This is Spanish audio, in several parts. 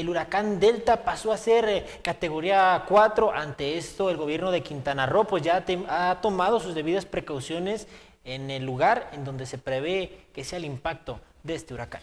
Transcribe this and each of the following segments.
el huracán Delta pasó a ser eh, categoría 4. Ante esto, el gobierno de Quintana Roo pues ya ha tomado sus debidas precauciones en el lugar en donde se prevé que sea el impacto de este huracán.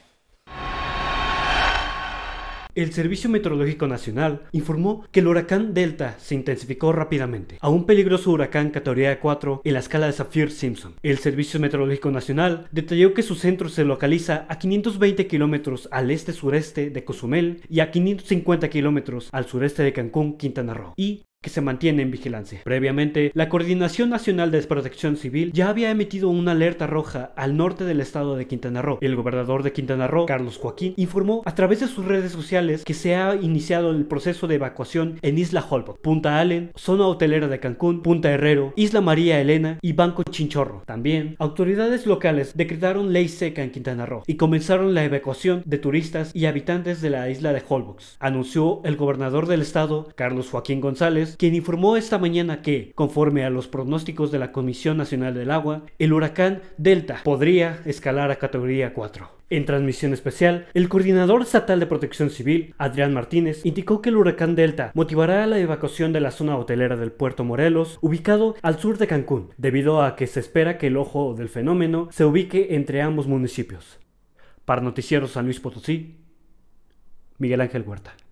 El Servicio Meteorológico Nacional informó que el huracán Delta se intensificó rápidamente a un peligroso huracán categoría 4 en la escala de Saffir-Simpson. El Servicio Meteorológico Nacional detalló que su centro se localiza a 520 kilómetros al este-sureste de Cozumel y a 550 kilómetros al sureste de Cancún, Quintana Roo, que se mantiene en vigilancia. Previamente, la Coordinación Nacional de Protección Civil ya había emitido una alerta roja al norte del estado de Quintana Roo. El gobernador de Quintana Roo, Carlos Joaquín, informó a través de sus redes sociales que se ha iniciado el proceso de evacuación en Isla Holbox, Punta Allen, zona hotelera de Cancún, Punta Herrero, Isla María Elena y Banco Chinchorro. También, autoridades locales decretaron ley seca en Quintana Roo y comenzaron la evacuación de turistas y habitantes de la isla de Holbox, anunció el gobernador del estado, Carlos Joaquín González, quien informó esta mañana que, conforme a los pronósticos de la Comisión Nacional del Agua, el huracán Delta podría escalar a categoría 4. En transmisión especial, el coordinador estatal de protección civil, Adrián Martínez, indicó que el huracán Delta motivará la evacuación de la zona hotelera del puerto Morelos, ubicado al sur de Cancún, debido a que se espera que el ojo del fenómeno se ubique entre ambos municipios. Para Noticiero San Luis Potosí, Miguel Ángel Huerta.